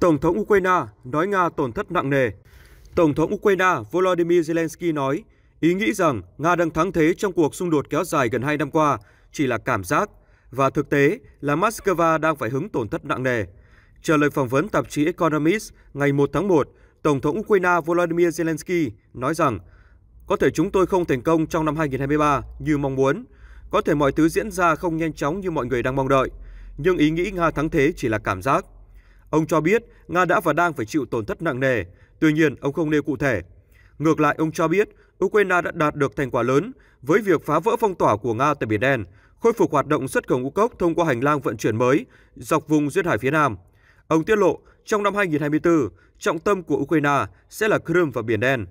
Tổng thống Ukraine nói Nga tổn thất nặng nề. Tổng thống Ukraine Volodymyr Zelensky nói, ý nghĩ rằng Nga đang thắng thế trong cuộc xung đột kéo dài gần 2 năm qua chỉ là cảm giác và thực tế là Moscow đang phải hứng tổn thất nặng nề. Trả lời phỏng vấn tạp chí Economist ngày 1 tháng 1, Tổng thống Ukraine Volodymyr Zelensky nói rằng có thể chúng tôi không thành công trong năm 2023 như mong muốn, có thể mọi thứ diễn ra không nhanh chóng như mọi người đang mong đợi, nhưng ý nghĩ Nga thắng thế chỉ là cảm giác. Ông cho biết Nga đã và đang phải chịu tổn thất nặng nề, tuy nhiên ông không nêu cụ thể. Ngược lại, ông cho biết Ukraine đã đạt được thành quả lớn với việc phá vỡ phong tỏa của Nga tại Biển Đen, khôi phục hoạt động xuất khẩu ngũ cốc thông qua hành lang vận chuyển mới dọc vùng duyên hải phía Nam. Ông tiết lộ, trong năm 2024, trọng tâm của Ukraine sẽ là Crimea và Biển Đen.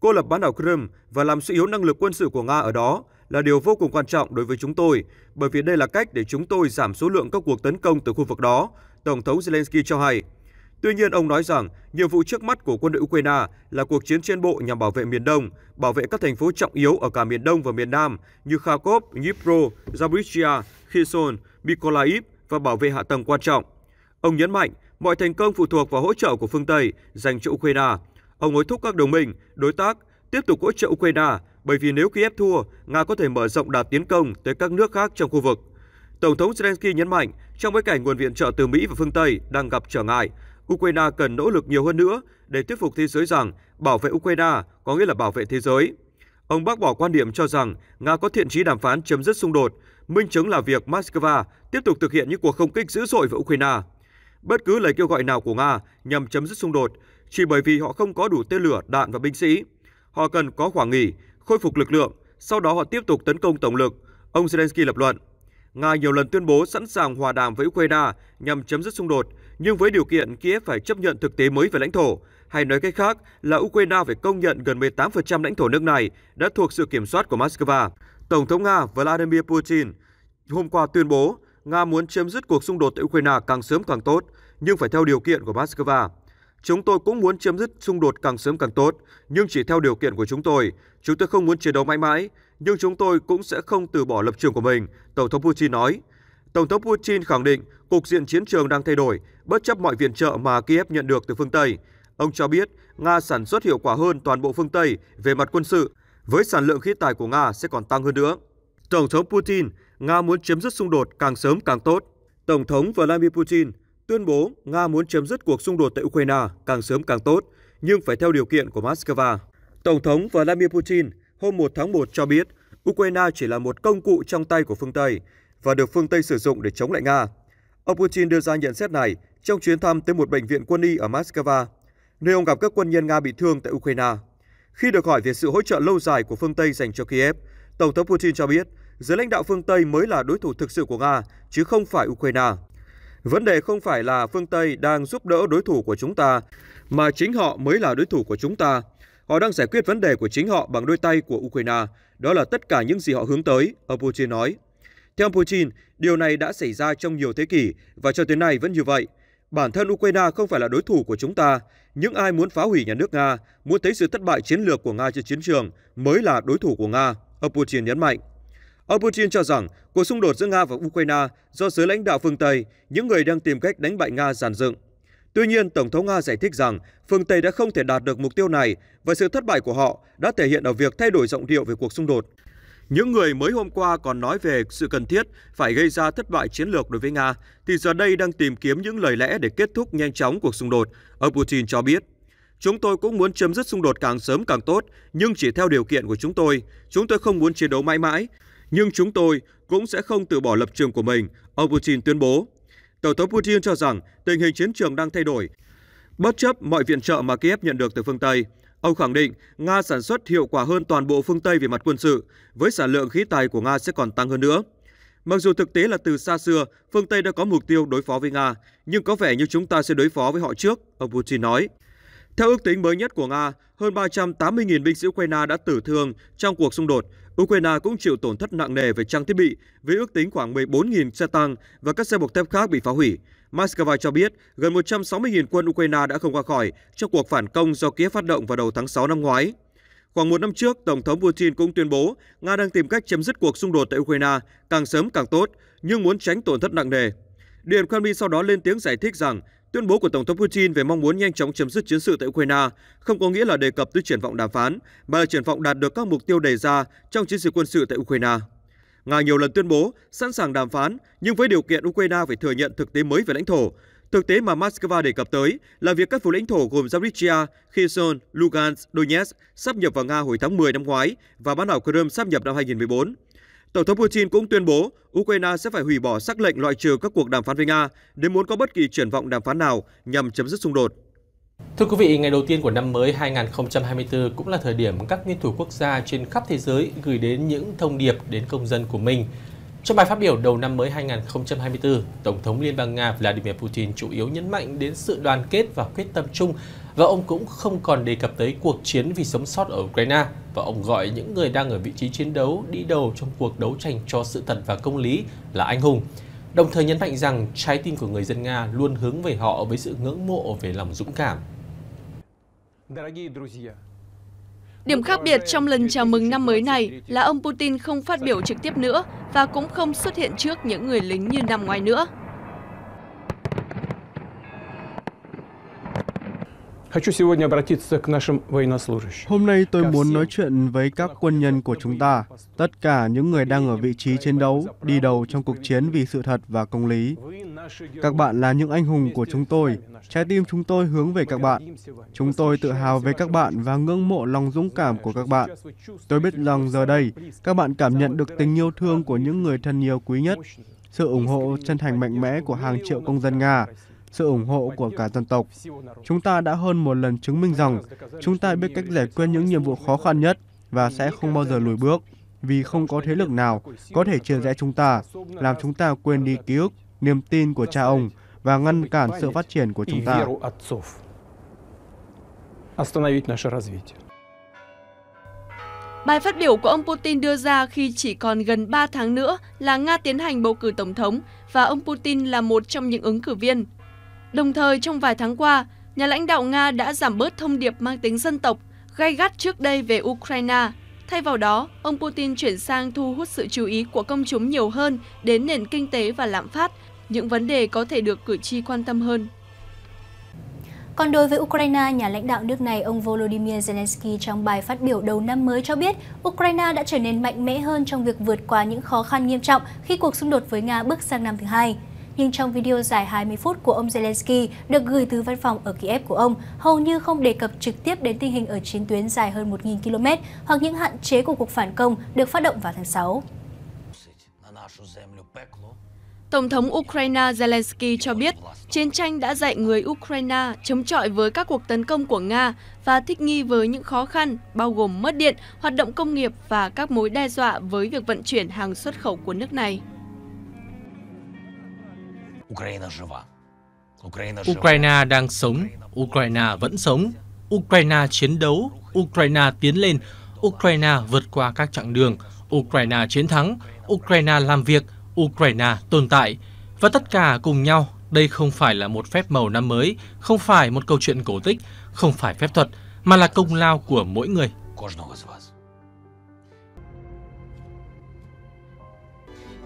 Cô lập bán đảo Crimea và làm suy yếu năng lực quân sự của Nga ở đó là điều vô cùng quan trọng đối với chúng tôi, bởi vì đây là cách để chúng tôi giảm số lượng các cuộc tấn công từ khu vực đó, Tổng thống Zelensky cho hay. Tuy nhiên, ông nói rằng nhiệm vụ trước mắt của quân đội Ukraine là cuộc chiến trên bộ nhằm bảo vệ miền Đông, bảo vệ các thành phố trọng yếu ở cả miền Đông và miền Nam như Kharkov, Dnipro, Zaporizhia, Kherson, Mykolaiv và bảo vệ hạ tầng quan trọng. Ông nhấn mạnh, mọi thành công phụ thuộc vào hỗ trợ của phương Tây dành cho Ukraine. Ông hối thúc các đồng minh, đối tác tiếp tục hỗ trợ Ukraine bởi vì nếu Kiev thua, Nga có thể mở rộng đạt tiến công tới các nước khác trong khu vực. Tổng thống Zelensky nhấn mạnh, trong bối cảnh nguồn viện trợ từ Mỹ và phương Tây đang gặp trở ngại, Ukraine cần nỗ lực nhiều hơn nữa để thuyết phục thế giới rằng bảo vệ Ukraine có nghĩa là bảo vệ thế giới. Ông bác bỏ quan điểm cho rằng Nga có thiện trí đàm phán chấm dứt xung đột, minh chứng là việc Moscow tiếp tục thực hiện những cuộc không kích dữ dội vào Ukraine. Bất cứ lời kêu gọi nào của Nga nhằm chấm dứt xung đột chỉ bởi vì họ không có đủ tên lửa, đạn và binh sĩ. Họ cần có khoảng nghỉ khôi phục lực lượng, sau đó họ tiếp tục tấn công tổng lực, ông Zelensky lập luận. Nga nhiều lần tuyên bố sẵn sàng hòa đàm với Ukraine nhằm chấm dứt xung đột, nhưng với điều kiện Kiev phải chấp nhận thực tế mới về lãnh thổ, hay nói cách khác là Ukraine phải công nhận gần 18% lãnh thổ nước này đã thuộc sự kiểm soát của Moscow. Tổng thống Nga Vladimir Putin hôm qua tuyên bố Nga muốn chấm dứt cuộc xung đột tại Ukraine càng sớm càng tốt, nhưng phải theo điều kiện của Moscow. Chúng tôi cũng muốn chấm dứt xung đột càng sớm càng tốt, nhưng chỉ theo điều kiện của chúng tôi. Chúng tôi không muốn chiến đấu mãi mãi, nhưng chúng tôi cũng sẽ không từ bỏ lập trường của mình, Tổng thống Putin nói. Tổng thống Putin khẳng định cục diện chiến trường đang thay đổi, bất chấp mọi viện trợ mà Kiev nhận được từ phương Tây. Ông cho biết Nga sản xuất hiệu quả hơn toàn bộ phương Tây về mặt quân sự, với sản lượng khí tài của Nga sẽ còn tăng hơn nữa. Tổng thống Putin, Nga muốn chấm dứt xung đột càng sớm càng tốt. Tổng thống Vladimir Putin tuyên bố Nga muốn chấm dứt cuộc xung đột tại Ukraine càng sớm càng tốt, nhưng phải theo điều kiện của Moscow. Tổng thống Vladimir Putin hôm 1 tháng 1 cho biết Ukraine chỉ là một công cụ trong tay của phương Tây và được phương Tây sử dụng để chống lại Nga. Ông Putin đưa ra nhận xét này trong chuyến thăm tới một bệnh viện quân y ở Moscow, nơi ông gặp các quân nhân Nga bị thương tại Ukraine. Khi được hỏi về sự hỗ trợ lâu dài của phương Tây dành cho Kiev, Tổng thống Putin cho biết giới lãnh đạo phương Tây mới là đối thủ thực sự của Nga, chứ không phải Ukraine. Vấn đề không phải là phương Tây đang giúp đỡ đối thủ của chúng ta, mà chính họ mới là đối thủ của chúng ta. Họ đang giải quyết vấn đề của chính họ bằng đôi tay của Ukraine. Đó là tất cả những gì họ hướng tới, ông Putin nói. Theo Putin, điều này đã xảy ra trong nhiều thế kỷ và cho tới nay vẫn như vậy. Bản thân Ukraine không phải là đối thủ của chúng ta. Những ai muốn phá hủy nhà nước Nga, muốn thấy sự thất bại chiến lược của Nga trên chiến trường mới là đối thủ của Nga, ông Putin nhấn mạnh. Ông Putin cho rằng cuộc xung đột giữa Nga và Ukraine do giới lãnh đạo phương Tây, những người đang tìm cách đánh bại Nga giàn dựng. Tuy nhiên, Tổng thống Nga giải thích rằng phương Tây đã không thể đạt được mục tiêu này và sự thất bại của họ đã thể hiện ở việc thay đổi giọng điệu về cuộc xung đột. Những người mới hôm qua còn nói về sự cần thiết phải gây ra thất bại chiến lược đối với Nga, thì giờ đây đang tìm kiếm những lời lẽ để kết thúc nhanh chóng cuộc xung đột, ông Putin cho biết. Chúng tôi cũng muốn chấm dứt xung đột càng sớm càng tốt, nhưng chỉ theo điều kiện của chúng tôi. Chúng tôi không muốn chiến đấu mãi mãi, nhưng chúng tôi cũng sẽ không từ bỏ lập trường của mình, ông Putin tuyên bố. Tổng thống Putin cho rằng tình hình chiến trường đang thay đổi, bất chấp mọi viện trợ mà Kiev nhận được từ phương Tây. Ông khẳng định Nga sản xuất hiệu quả hơn toàn bộ phương Tây về mặt quân sự, với sản lượng khí tài của Nga sẽ còn tăng hơn nữa. Mặc dù thực tế là từ xa xưa, phương Tây đã có mục tiêu đối phó với Nga, nhưng có vẻ như chúng ta sẽ đối phó với họ trước, ông Putin nói. Theo ước tính mới nhất của Nga, hơn 380.000 binh sĩ Ukraine đã tử thương trong cuộc xung đột, Ukraine cũng chịu tổn thất nặng nề về trang thiết bị, với ước tính khoảng 14.000 xe tăng và các xe bọc thép khác bị phá hủy. Moscow cho biết gần 160.000 quân Ukraine đã không qua khỏi trong cuộc phản công do Kiev phát động vào đầu tháng 6 năm ngoái. Khoảng một năm trước, Tổng thống Putin cũng tuyên bố Nga đang tìm cách chấm dứt cuộc xung đột tại Ukraine càng sớm càng tốt, nhưng muốn tránh tổn thất nặng nề. Điện Kremlin sau đó lên tiếng giải thích rằng Tuyên bố của Tổng thống Putin về mong muốn nhanh chóng chấm dứt chiến sự tại Ukraine không có nghĩa là đề cập tới triển vọng đàm phán, mà là triển vọng đạt được các mục tiêu đề ra trong chiến dịch quân sự tại Ukraine. Ngài nhiều lần tuyên bố sẵn sàng đàm phán, nhưng với điều kiện Ukraine phải thừa nhận thực tế mới về lãnh thổ. Thực tế mà Moscow đề cập tới là việc các vùng lãnh thổ gồm Zaporizhia, Kherson, Lugansk, Donetsk sắp nhập vào Nga hồi tháng 10 năm ngoái và bán đảo Crimea sắp nhập năm 2014. Tổng thống Putin cũng tuyên bố Ukraine sẽ phải hủy bỏ sắc lệnh loại trừ các cuộc đàm phán với Nga nếu muốn có bất kỳ triển vọng đàm phán nào nhằm chấm dứt xung đột. Thưa quý vị, ngày đầu tiên của năm mới 2024 cũng là thời điểm các nguyên thủ quốc gia trên khắp thế giới gửi đến những thông điệp đến công dân của mình trong bài phát biểu đầu năm mới 2024, Tổng thống Liên bang Nga Vladimir Putin chủ yếu nhấn mạnh đến sự đoàn kết và quyết tâm chung và ông cũng không còn đề cập tới cuộc chiến vì sống sót ở Ukraine và ông gọi những người đang ở vị trí chiến đấu đi đầu trong cuộc đấu tranh cho sự thật và công lý là anh hùng. Đồng thời nhấn mạnh rằng trái tim của người dân Nga luôn hướng về họ với sự ngưỡng mộ về lòng dũng cảm. Điểm khác biệt trong lần chào mừng năm mới này là ông Putin không phát biểu trực tiếp nữa và cũng không xuất hiện trước những người lính như năm ngoái nữa. Hôm nay tôi muốn nói chuyện với các quân nhân của chúng ta, tất cả những người đang ở vị trí chiến đấu, đi đầu trong cuộc chiến vì sự thật và công lý. Các bạn là những anh hùng của chúng tôi, trái tim chúng tôi hướng về các bạn. Chúng tôi tự hào về các bạn và ngưỡng mộ lòng dũng cảm của các bạn. Tôi biết rằng giờ đây, các bạn cảm nhận được tình yêu thương của những người thân yêu quý nhất, sự ủng hộ chân thành mạnh mẽ của hàng triệu công dân Nga sự ủng hộ của cả dân tộc. Chúng ta đã hơn một lần chứng minh rằng chúng ta biết cách giải quyết những nhiệm vụ khó khăn nhất và sẽ không bao giờ lùi bước vì không có thế lực nào có thể chia rẽ chúng ta, làm chúng ta quên đi ký ức, niềm tin của cha ông và ngăn cản sự phát triển của chúng ta. Bài phát biểu của ông Putin đưa ra khi chỉ còn gần 3 tháng nữa là Nga tiến hành bầu cử tổng thống và ông Putin là một trong những ứng cử viên. Đồng thời, trong vài tháng qua, nhà lãnh đạo Nga đã giảm bớt thông điệp mang tính dân tộc, gay gắt trước đây về Ukraine. Thay vào đó, ông Putin chuyển sang thu hút sự chú ý của công chúng nhiều hơn đến nền kinh tế và lạm phát, những vấn đề có thể được cử tri quan tâm hơn. Còn đối với Ukraine, nhà lãnh đạo nước này ông Volodymyr Zelensky trong bài phát biểu đầu năm mới cho biết Ukraine đã trở nên mạnh mẽ hơn trong việc vượt qua những khó khăn nghiêm trọng khi cuộc xung đột với Nga bước sang năm thứ hai nhưng trong video dài 20 phút của ông Zelensky được gửi từ văn phòng ở Kiev của ông, hầu như không đề cập trực tiếp đến tình hình ở chiến tuyến dài hơn 1.000 km hoặc những hạn chế của cuộc phản công được phát động vào tháng 6. Tổng thống Ukraine Zelensky cho biết chiến tranh đã dạy người Ukraine chống chọi với các cuộc tấn công của Nga và thích nghi với những khó khăn bao gồm mất điện, hoạt động công nghiệp và các mối đe dọa với việc vận chuyển hàng xuất khẩu của nước này. Ukraine đang sống, Ukraine vẫn sống, Ukraine chiến đấu, Ukraine tiến lên, Ukraine vượt qua các chặng đường, Ukraine chiến thắng, Ukraine làm việc, Ukraine tồn tại. Và tất cả cùng nhau, đây không phải là một phép màu năm mới, không phải một câu chuyện cổ tích, không phải phép thuật, mà là công lao của mỗi người.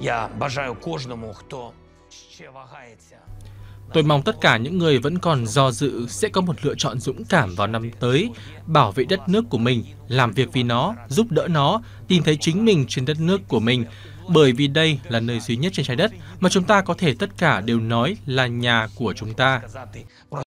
Я бажаю кожному, хто Tôi mong tất cả những người vẫn còn do dự sẽ có một lựa chọn dũng cảm vào năm tới, bảo vệ đất nước của mình, làm việc vì nó, giúp đỡ nó, tìm thấy chính mình trên đất nước của mình, bởi vì đây là nơi duy nhất trên trái đất mà chúng ta có thể tất cả đều nói là nhà của chúng ta.